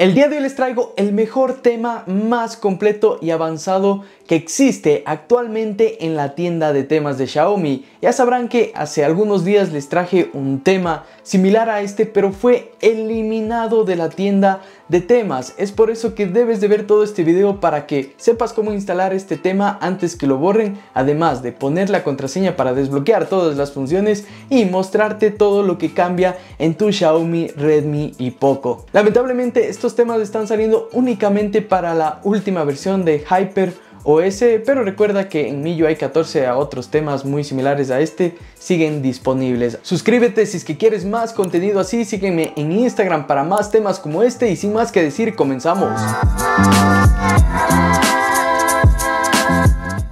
El día de hoy les traigo el mejor tema más completo y avanzado que existe actualmente en la tienda de temas de Xiaomi. Ya sabrán que hace algunos días les traje un tema similar a este pero fue eliminado de la tienda de temas. Es por eso que debes de ver todo este video para que sepas cómo instalar este tema antes que lo borren, además de poner la contraseña para desbloquear todas las funciones y mostrarte todo lo que cambia en tu Xiaomi, Redmi y Poco. Lamentablemente esto temas están saliendo únicamente para la última versión de Hyper OS, pero recuerda que en MIUI 14 a otros temas muy similares a este siguen disponibles. Suscríbete si es que quieres más contenido así, sígueme en Instagram para más temas como este y sin más que decir, comenzamos.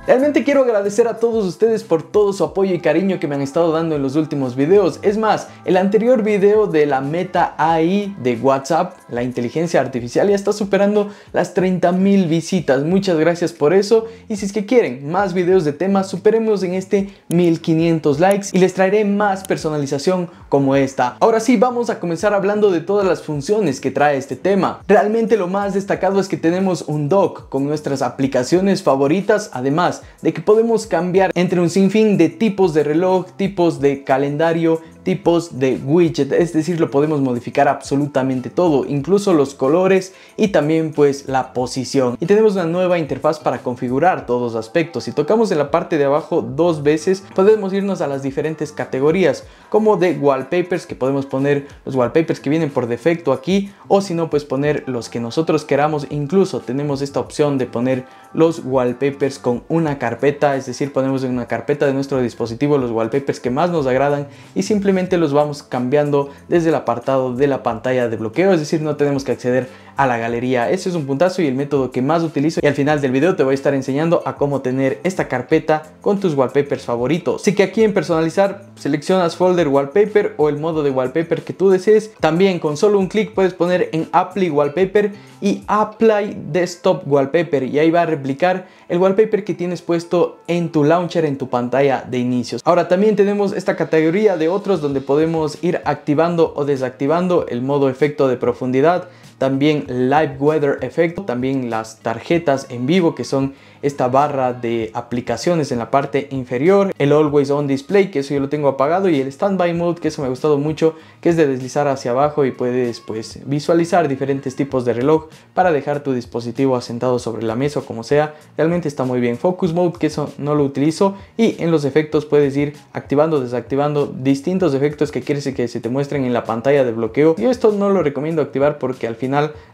Realmente quiero agradecer a todos ustedes por todo su apoyo y cariño que me han estado dando en los últimos videos. Es más, el anterior video de la meta AI de WhatsApp, la inteligencia artificial, ya está superando las 30.000 visitas. Muchas gracias por eso. Y si es que quieren más videos de temas, superemos en este 1500 likes y les traeré más personalización como esta. Ahora sí, vamos a comenzar hablando de todas las funciones que trae este tema. Realmente lo más destacado es que tenemos un dock con nuestras aplicaciones favoritas. Además, de que podemos cambiar entre un sinfín de tipos de reloj, tipos de calendario, tipos de widget, es decir, lo podemos modificar absolutamente todo, incluso los colores y también pues la posición. Y tenemos una nueva interfaz para configurar todos los aspectos. Si tocamos en la parte de abajo dos veces, podemos irnos a las diferentes categorías, como de wallpapers, que podemos poner los wallpapers que vienen por defecto aquí, o si no, pues poner los que nosotros queramos. Incluso tenemos esta opción de poner los wallpapers con una carpeta, es decir, ponemos en una carpeta de nuestro dispositivo los wallpapers que más nos agradan y simplemente los vamos cambiando desde el apartado de la pantalla de bloqueo, es decir, no tenemos que acceder a la galería. Ese es un puntazo y el método que más utilizo y al final del video te voy a estar enseñando a cómo tener esta carpeta con tus wallpapers favoritos. Así que aquí en personalizar seleccionas folder wallpaper o el modo de wallpaper que tú desees. También con solo un clic puedes poner en apply wallpaper y apply desktop wallpaper y ahí va a replicar el wallpaper que tienes puesto en tu launcher en tu pantalla de inicios. Ahora también tenemos esta categoría de otros donde podemos ir activando o desactivando el modo efecto de profundidad también Live Weather Effect, también las tarjetas en vivo que son esta barra de aplicaciones en la parte inferior, el Always On Display que eso yo lo tengo apagado y el Standby Mode que eso me ha gustado mucho que es de deslizar hacia abajo y puedes pues visualizar diferentes tipos de reloj para dejar tu dispositivo asentado sobre la mesa o como sea, realmente está muy bien. Focus Mode que eso no lo utilizo y en los efectos puedes ir activando, desactivando distintos efectos que quieres que se te muestren en la pantalla de bloqueo. Yo esto no lo recomiendo activar porque al final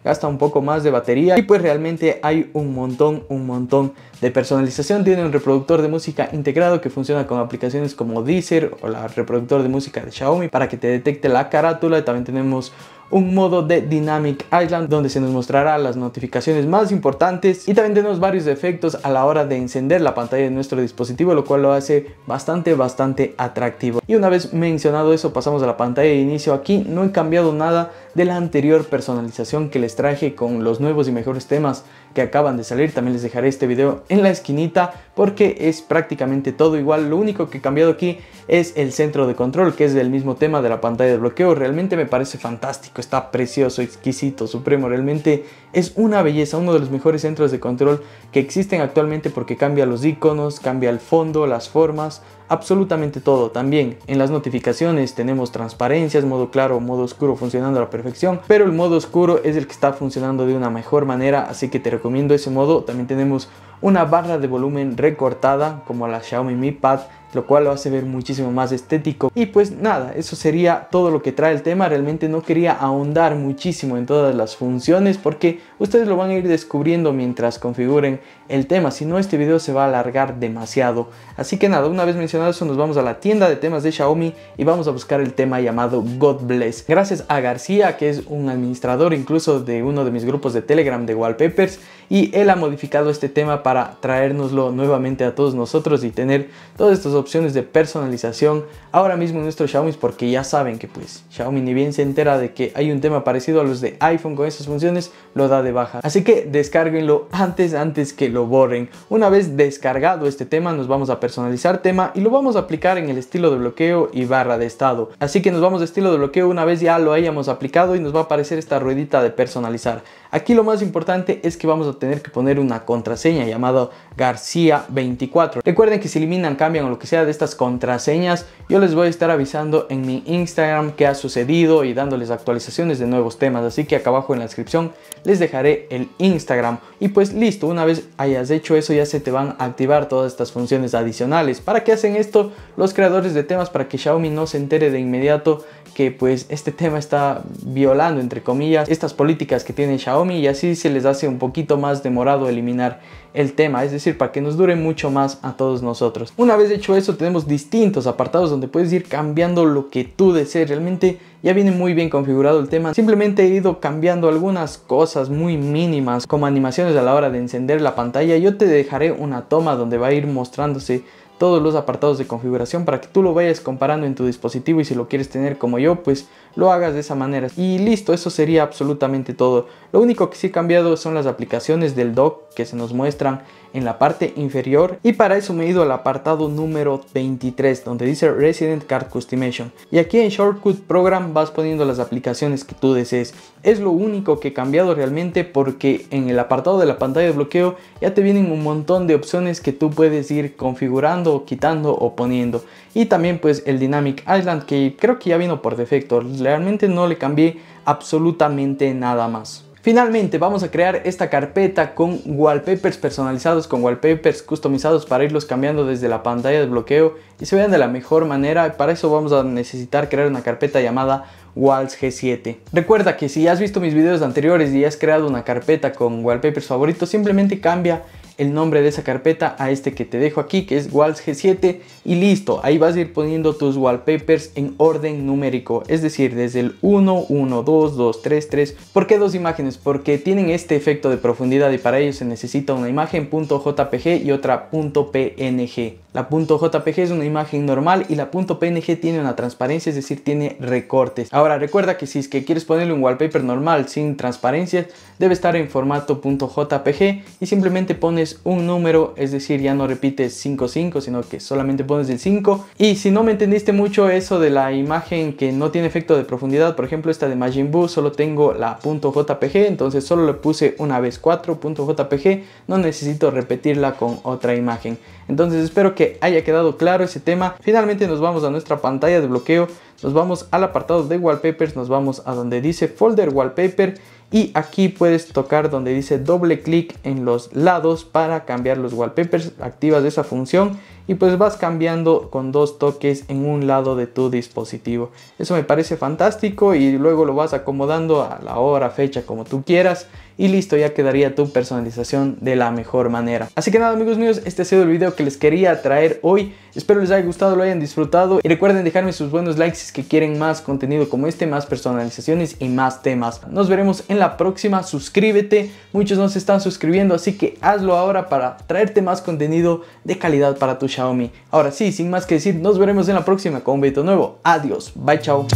gasta un poco más de batería y pues realmente hay un montón, un montón de personalización. Tiene un reproductor de música integrado que funciona con aplicaciones como Deezer o la reproductor de música de Xiaomi para que te detecte la carátula. También tenemos un modo de Dynamic Island donde se nos mostrará las notificaciones más importantes y también tenemos varios efectos a la hora de encender la pantalla de nuestro dispositivo, lo cual lo hace bastante, bastante atractivo. Y una vez mencionado eso, pasamos a la pantalla de inicio. Aquí no he cambiado nada de la anterior personalización que les traje con los nuevos y mejores temas que acaban de salir. También les dejaré este video en la esquinita porque es prácticamente todo igual. Lo único que he cambiado aquí es el centro de control, que es del mismo tema de la pantalla de bloqueo. Realmente me parece fantástico está precioso, exquisito, supremo, realmente es una belleza, uno de los mejores centros de control que existen actualmente porque cambia los iconos, cambia el fondo, las formas, absolutamente todo. También en las notificaciones tenemos transparencias, modo claro, modo oscuro funcionando a la perfección, pero el modo oscuro es el que está funcionando de una mejor manera, así que te recomiendo ese modo. También tenemos una barra de volumen recortada como la Xiaomi Mi Pad lo cual lo hace ver muchísimo más estético y pues nada eso sería todo lo que trae el tema realmente no quería ahondar muchísimo en todas las funciones porque ustedes lo van a ir descubriendo mientras configuren el tema si no este video se va a alargar demasiado así que nada una vez mencionado nos vamos a la tienda de temas de Xiaomi y vamos a buscar el tema llamado God Bless. Gracias a García, que es un administrador incluso de uno de mis grupos de Telegram de Wallpapers, y él ha modificado este tema para traernoslo nuevamente a todos nosotros y tener todas estas opciones de personalización ahora mismo en nuestros Xiaomi porque ya saben que pues Xiaomi ni bien se entera de que hay un tema parecido a los de iPhone con esas funciones lo da de baja así que descarguenlo antes antes que lo borren una vez descargado este tema nos vamos a personalizar tema y lo vamos a aplicar en el estilo de bloqueo y barra de estado así que nos vamos de estilo de bloqueo una vez ya lo hayamos aplicado y nos va a aparecer esta ruedita de personalizar aquí lo más importante es que vamos a tener que poner una contraseña llamada García24. Recuerden que si eliminan, cambian o lo que sea de estas contraseñas, yo les voy a estar avisando en mi Instagram Que ha sucedido y dándoles actualizaciones de nuevos temas. Así que acá abajo en la descripción les dejaré el Instagram. Y pues listo, una vez hayas hecho eso ya se te van a activar todas estas funciones adicionales. ¿Para qué hacen esto los creadores de temas? Para que Xiaomi no se entere de inmediato que pues este tema está violando, entre comillas, estas políticas que tiene Xiaomi y así se les hace un poquito más demorado eliminar el tema, es decir, para que nos dure mucho más a todos nosotros. Una vez hecho eso, tenemos distintos apartados donde puedes ir cambiando lo que tú desees. Realmente ya viene muy bien configurado el tema. Simplemente he ido cambiando algunas cosas muy mínimas, como animaciones a la hora de encender la pantalla. Yo te dejaré una toma donde va a ir mostrándose todos los apartados de configuración para que tú lo vayas comparando en tu dispositivo y si lo quieres tener como yo pues lo hagas de esa manera y listo eso sería absolutamente todo lo único que sí he cambiado son las aplicaciones del dock que se nos muestran en la parte inferior y para eso me he ido al apartado número 23 donde dice Resident Card Customization y aquí en Shortcut Program vas poniendo las aplicaciones que tú desees. Es lo único que he cambiado realmente porque en el apartado de la pantalla de bloqueo ya te vienen un montón de opciones que tú puedes ir configurando, quitando o poniendo y también pues el Dynamic Island que creo que ya vino por defecto, realmente no le cambié absolutamente nada más. Finalmente vamos a crear esta carpeta con wallpapers personalizados, con wallpapers customizados para irlos cambiando desde la pantalla de bloqueo y se vean de la mejor manera. Para eso vamos a necesitar crear una carpeta llamada Walls G7. Recuerda que si has visto mis videos anteriores y has creado una carpeta con wallpapers favoritos, simplemente cambia el nombre de esa carpeta a este que te dejo aquí que es Walls G7 y listo, ahí vas a ir poniendo tus wallpapers en orden numérico, es decir, desde el 1, 1, 2, 2, 3, 3. ¿Por qué dos imágenes? Porque tienen este efecto de profundidad y para ello se necesita una imagen .jpg y otra .png. La .jpg es una imagen normal y la .png tiene una transparencia, es decir, tiene recortes. Ahora recuerda que si es que quieres ponerle un wallpaper normal sin transparencias, debe estar en formato .jpg y simplemente pones un número, es decir, ya no repites 55, sino que solamente pones el 5. Y si no me entendiste mucho eso de la imagen que no tiene efecto de profundidad, por ejemplo esta de Majin Buu, solo tengo la .jpg, entonces solo le puse una vez 4.jpg, no necesito repetirla con otra imagen. Entonces espero que haya quedado claro ese tema. Finalmente nos vamos a nuestra pantalla de bloqueo, nos vamos al apartado de wallpapers, nos vamos a donde dice folder wallpaper y aquí puedes tocar donde dice doble clic en los lados para cambiar los wallpapers, activas esa función y pues vas cambiando con dos toques en un lado de tu dispositivo. Eso me parece fantástico y luego lo vas acomodando a la hora, fecha, como tú quieras y listo, ya quedaría tu personalización de la mejor manera. Así que nada amigos míos, este ha sido el video que les quería traer hoy. Espero les haya gustado, lo hayan disfrutado y recuerden dejarme sus buenos likes si que quieren más contenido como este, más personalizaciones y más temas. Nos veremos en la próxima, suscríbete, muchos no se están suscribiendo, así que hazlo ahora para traerte más contenido de calidad para tu Xiaomi. Ahora sí, sin más que decir, nos veremos en la próxima con un nuevo. Adiós, bye, chao.